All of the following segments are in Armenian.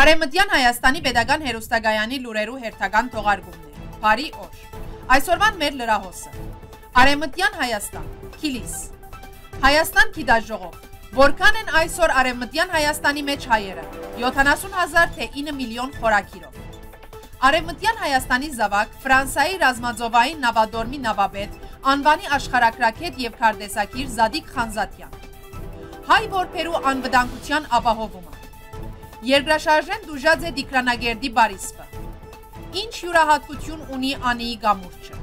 Արեմտյան Հայաստանի Պետական Հերոստագայանի լուրերու հերթական թողարկումն է։ Բարի օր։ Այսօրվան մեր լրահոսը։ Արեմտյան Հայաստան, Քիլիս։ Հայաստան գիտաժողով։ Որքան են այսօր Արեմտյան Հայաստանի մեջ հայերը։ 70000 թե 9 միլիոն խորակիրով։ Արեմտյան Հայաստանի զավակ Ֆրանսայի ռազմաձովային նավադորմի նավաբեդ, անվանի աշխարհակրակետ եւ քարտեզակիր Զադիկ Խանզատյան։ Հայ որբերու անվտանգության ապահովումը Երկրաշարժեն դուժած է դիկրանագերդի բարիսպը։ Ինչ յուրահատկություն ունի անեի գամուրջը։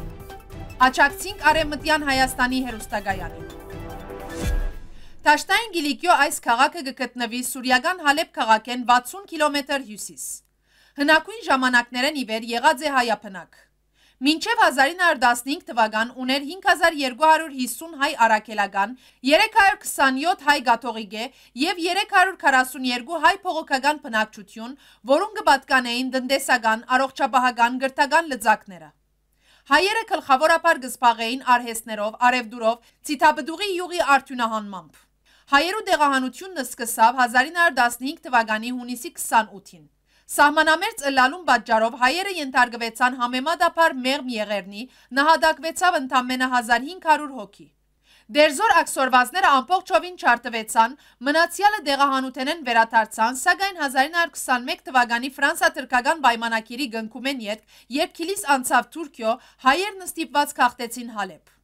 Աչակցինք արեմտյան Հայաստանի հերուստագայանին։ Թաշտային գիլիկյո այս կաղաքը գկտնվի Սուրյագան հալեպ կաղաքեն 60 կիլոմետր հյուսիս։ Հնակույն ժամանակներեն իվեր եղած է հայապնակ։ Մինչև 1915 թվական ուներ 5250 հայ առաքելական, 327 հայ գաթողիկ է և 342 հայ փողոքական պնակչություն, որուն գբատկանեին դնդեսական, առողջապահական, գրտական լծակները։ Հայերը կլխավորապար գսպաղեին արհեսներով, արևդուրով, ծիտաբդուղի յուղի արդյունահանմամբ։ Հայերու դեղահանությունն սկսավ 1915 թվականի հունիսի 28-ին։ Սահմանամերձ լալուն պատճառով հայերը ենթարգվեցան համեմատաբար մեղմ եղերնի, նահատակվեցավ ընդամենը 1500 հոգի։ Դերձոր աքսորվածները ամբողջովին չարտվեցան, մնացյալը դեղահանութենեն վերադարձան, սակայն 1921 թվականի ֆրանսա-թրքական պայմանակիրի գնկում են յետք, երբ Քիլիս անցավ Թուրքիո, հայերն ստիպված քաղտեցին Հալեբ։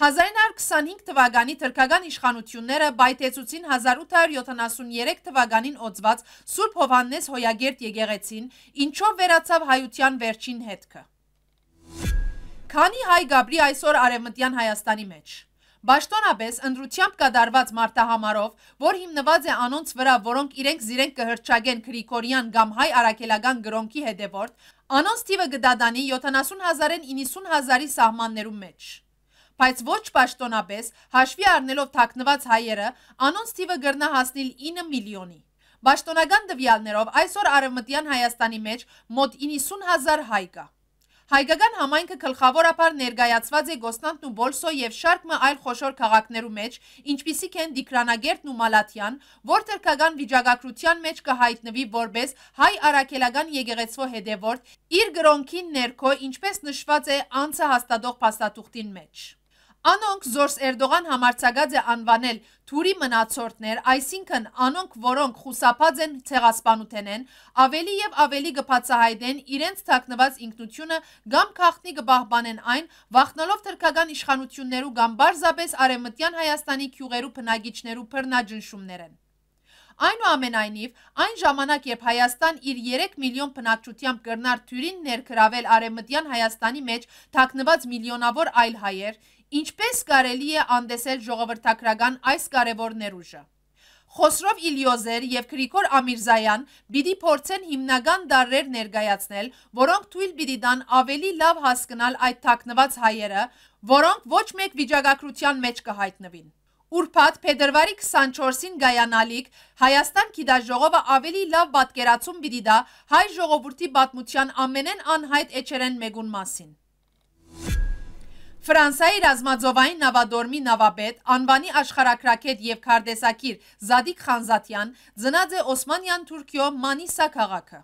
1925 թվականի թրկական իշխանությունները բայթեցուցին 1873 թվականին ոցված Սուրբ Հովաննես Հոյագերտ եկեղեցին, ինչով վերացավ հայության վերջին հետքը։ Քանի հայ գաբրի այսօր արևմտյան Հայաստանի մեջ։ Պաշտոնապես ընդրությամբ կատարված մարտահամարով, որ հիմնված է անոնց վրա, որոնք իրենք զիրենք կհրճագեն Գրիգորյան կամ հայ արաքելական գրոնքի հետևորդ, անոնց տիվը գդադանի 70000-ին 90000-ի սահմաններում մեջ բայց ոչ պաշտոնապես հաշվի առնելով թաքնված հայերը, անոնց թիվը գրնա հասնել 9 միլիոնի։ Պաշտոնական դվյալներով այսօր Արևմտյան Հայաստանի մեջ մոտ 90.000 հայ կա։ Հայկական համայնքը գլխավորապես ներկայացված է Գոստանտն ու Բոլսո եւ շարք մը այլ խոշոր քաղաքներու մեջ, ինչպիսիք են Դիկրանագերտն ու Մալաթյան, որ թրկական վիճակագրության մեջ կհայտնվի որպես հայ արաքելական եկեղեցու հետևորդ իր գրոնքին ներքո, ինչպես նշված է անցը հաստատող փաստաթուղթին մեջ։ Անոնք զորս Էրդողան համարցագած է անվանել թուրի մնացորդներ, այսինքն անոնք, որոնք խուսապած են ցեղասպանութենեն, ավելի եւ ավելի գբացահայտեն իրենց թաքնված ինքնությունը կամ քաղտնի գբահբանեն այն, վախնալով թրքական իշխանություններու կամ բարձապես արևմտյան Հայաստանի քյուղերու բնագիչներու բռնաջնշումներն։ Այնուամենայնիվ, այն ժամանակ, երբ Հայաստան իր 3 միլիոն բնակչությամբ կրնար թյուրին ներգրավել արևմտյան Հայաստանի մեջ թաքնված միլիոնավոր այլ հայեր, Ինչպես կարելի է անդեսել ժողովրդագրական այս կարևոր ներուժը։ Խոսրով Իլիոզեր եւ Գրիգոր Ամիրզայան պիտի փորձեն հիմնական դարեր ներկայացնել, որոնք թույլ պիտի տան ավելի լավ հասկանալ այդ թակնված հայերը, որոնք ոչ մեկ վիճակագրության մեջ կհայտնվին։ Ուրփաթ Փետրվարի 24-ին գայանալիք Հայաստան գիտաժողովը ավելի լավ պատկերացում պիտի տա հայ ժողովրդի պատմության ամենեն անհայտ էջերեն մեգուն մասին։ Ֆրանսիայի ռազմաձովային նավադորմի նավապետ, անվանի աշխարհակրակետ եւ քարտեզակիր Զադիկ Խանզատյան ծնած է Օսմանյան Թուրքիո Մանիսա քաղաքը։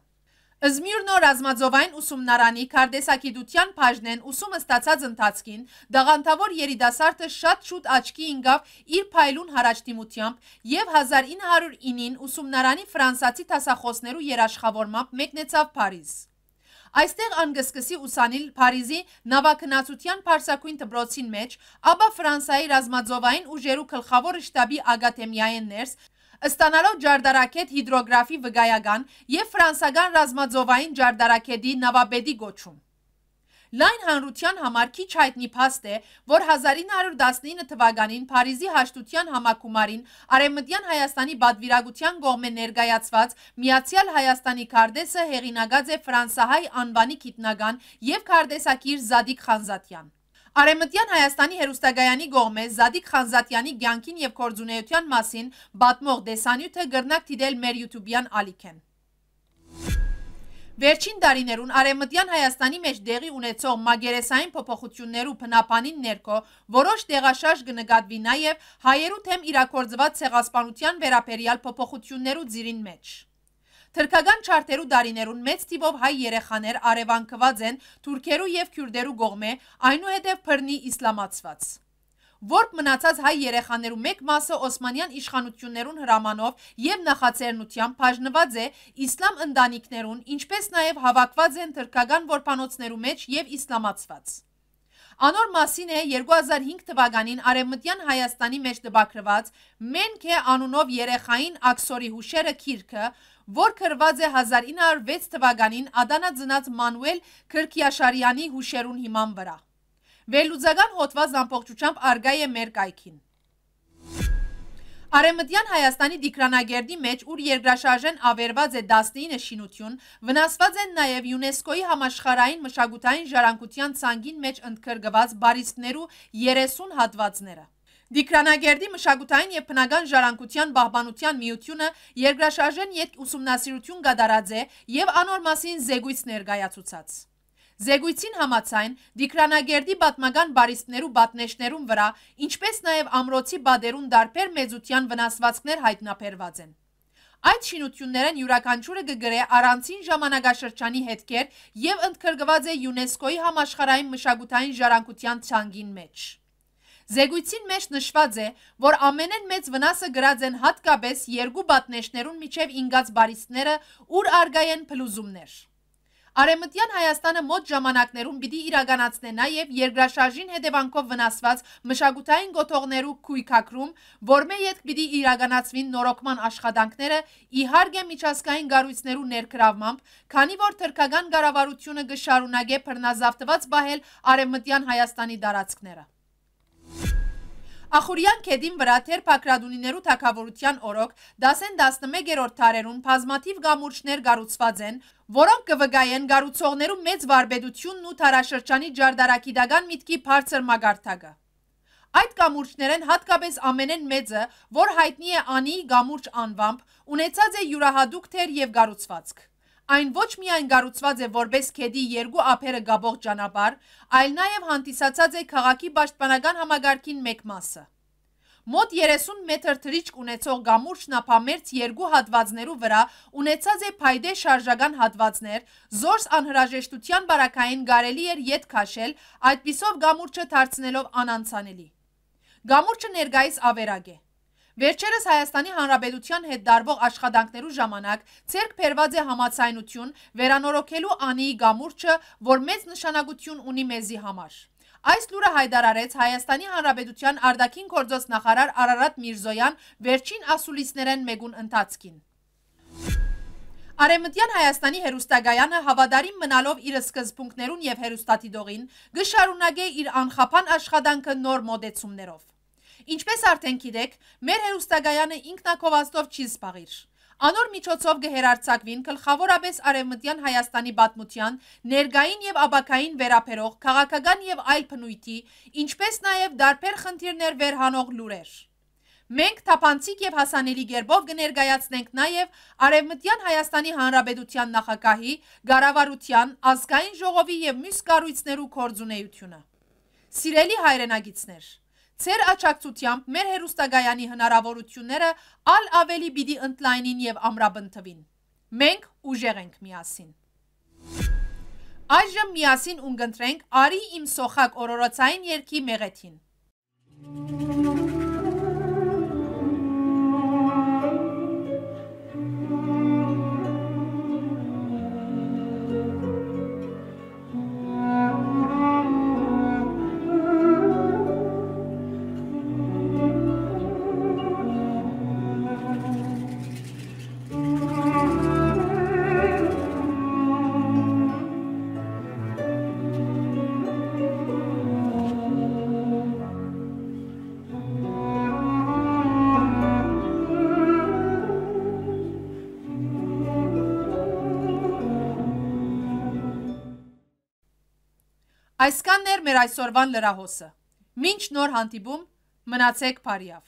Զմիրնո ռազմաձովային ուսումնարանի քարտեզագիտության բաժնեն ուսումը ստացած ընթացքին դաղանթավոր երիտասարդը շատ շուտ աչքի ընկավ իր փայլուն հարաճտիմությամբ եւ 1909-ին ուսումնարանի ֆրանսացի դասախոսներու երաշխավորմամբ մեկնեցավ Փարիզ։ Այստեղ անգսկսի ուսանիլ Փարիզի նավակնացության Փարսակույն դպրոցին մեջ, ապա Ֆրանսայի ռազմաձովային ուժերու գլխավոր շտաբի ակադեմիայեններս ստանալով ջարդարակետ հիդրոգրաֆի վկայական եւ ֆրանսական ռազմաձովային ջարդարակետի նավաբեդի գոչում Լայն հանրության համար քիչ հայտնի փաստ է, որ 1919 թվականին Փարիզի հաշտության համակումարին Արևմտյան Հայաստանի բادرվիրագության կողմէ ներկայացված Միացյալ Հայաստանի քարտեզը հեղինակած է ֆրանսահայ անվանի գիտնական եւ քարտեզագիր Զադիկ Խանզադյան։ Արեմտյան Հայաստանի հերուստագայանի գողմ է զադիկ խանզատյանի գյանքին և կործունեության մասին բատմող դեսանյութը գրնակ թիդել մեր յութուբյան ալիք են։ Վերջին տարիներուն Արեմտյան Հայաստանի մեջ դեղի ունեցող մագերեսային փոփոխություններու փնապանին ներքո որոշ տեղաշարժ կնկատվի նաև հայերու թեմ իրակորձված ցեղասպանության վերաբերյալ փոփոխություններու ծիրին մեջ։ Թրկական չարտերու դարիներուն մեծ տիվով հայ երեխաներ արևանքված են թուրքերու եւ քյուրդերու գողմե, այնուհետև բռնի իսլամացված որբ մնացած հայ երեխաներու մեկ մասը Օսմանյան իշխանություններուն հրամանով եւ նախաձեռնությամբ բաժնված է իսլամ ընտանիքներուն, ինչպես նաեւ հավաքված են թրկական որբանոցներու մեջ եւ իսլամացված։ Անոր մասին է 2005 թվականին Արևմտյան Հայաստանի մեջ դպակրված Մենք է անունով երեխային Աքսորի հուշերը քիրքը, որ քրված է 1906 թվականին Ադանա ծնած Մանուել Քրքիաշարյանի հուշերուն հիման վրա։ Վերլուծական հոդվածն ամբողջությամբ արգա է մեր կայքին։ Արեմտյան Հայաստանի դիկրանագերդի մեջ, ուր երգրաշաժեն ավերված է 19 շինություն, վնասված են նաև յունեսկոյի համաշխարային մշագութային ժարանկության ծանգին մեջ ընդքրգված բարիսկներու 30 հատվածները։ Դիկրանագերդի մշակութային և պնական ժարանկության բահբանության միությունը երգրաշաժեն ետք ուսումնասիրություն գադարած է և անոր մասին զեգույց ներգայացուցած։ Զեկույցին համացայն Դիկրանագերդի պատմական բարիսպներու բատնեշներուն վրա, ինչպես նաև ամրոցի բադերուն դարբեր մեծության վնասվածքներ հայտնաբերված են։ Այդ շինություններն յուրաքանչյուրը կգրե առանցին ժամանակաշրջանի հետքեր եւ ընդգրկված է ՅՈՒՆԵՍԿՕ-ի համաշխարհային մշակութային ժառանգության ցանկին մեջ։ Զեկույցին մեջ նշված է, որ ամենեն մեծ վնասը գրած են հատկապես երկու բատնեշներուն միջև ինգած բարիստները, ուր արգայ են փլուզումներ։ Արեմտյան Հայաստանը մոտ ժամանակներում պիտի իրականացնե նաև երկրաշարժին հետևանքով վնասված մշակութային գոթողներու քույքակրում, որմե յետ պիտի իրականացվին նորոգման աշխատանքները իհարգե միջազգային գառույցներու ներգրավմամբ, քանի որ թրքական կառավարությունը կշարունակե բռնազավթված բահել արեմտյան Հայաստանի տարածքները։ Ախուրյան կեդին վրա թեր պակրադունիներու թակավորության օրոք դասեն 11-երորդ թարերուն պազմաթիվ գամուրջներ գարուցված են, որոնք կվգայեն գարուցողներու մեծ վարբեդությունն ու թարաշրջանի ջարդարակիդական միտքի պարցր մագարդագը։ Այդ կամուրջներեն հատկապես ամենեն մեծը, որ հայտնի է անի գամուրջ անվամբ, ունեցած է յուրահադուկ թեր և գարուցվածք։ Այն ոչ միայն գառուցված է որպես քեդի երկու ափերը գաբող ճանապարհ, այլ նաև հանդիսացած է քաղաքի պաշտպանական համագարքին մեկ մասը։ Մոտ 30 մետր թրիճկ ունեցող գամուրջն ափամերձ երկու հատվածներու վրա ունեցած է փայտե շարժական հատվածներ, զորս անհրաժեշտության բարակային կարելի էր յետ քաշել, այդպիսով գամուրջը դարձնելով անանցանելի։ Գամուրջը ներկայիս ավերակ է։ Վերջերս Հայաստանի Հանրապետության հետ դարվող աշխատանքներու ժամանակ ցերկ բերված է համացայնություն վերանորոգելու Անիի գամուրջը, որ մեծ նշանակություն ունի մեզի համար։ Այս լուրը հայտարարեց Հայաստանի Հանրապետության արդակին գործոց նախարար Արարատ Միրզոյան վերջին ասուլիսներեն մեգուն ընթացքին։ Արեմտյան Հայաստանի հերուստագայանը հավադարին մնալով իր սկզբունքներուն և հերուստատիդողին, գշարունագե իր անխապան աշխատանքը նոր մոդեցումներով։ Ինչպես արդեն գիտեք, մեր հերուստագայանը ինքնակովազդով չի զբաղիր։ Անոր միջոցով գհերարցակվին գլխավորապես արևմտյան Հայաստանի պատմության, ներգային եւ աբակային վերապերող, քաղաքական եւ այլ փնույթի, ինչպես նաեւ դարբեր խնդիրներ վերհանող լուրեր։ Մենք թափանցիկ եւ հասանելի գերբով կներկայացնենք նաեւ Արևմտյան Հայաստանի Հանրապետության նախագահի, Գարավարության, ազգային ժողովի եւ մյուս կառույցներու կորձունեությունը։ Սիրելի հայրենագիցներ, Ձեր աճակցությամբ մեր հերուստագայանի հնարավորությունները ալ ավելի պիտի ընդլայնին եւ ամրապնդվին։ Մենք ուժեղ ենք միասին։ Այժմ միասին ունգընտրենք Արի իմ սոխակ օրորոցային երկի մեղեթին։ Thank you. Այսկանն էր մեր այսօրվան լրահոսը։ Մինչ նոր հանդիպում, մնացեք բարիավ։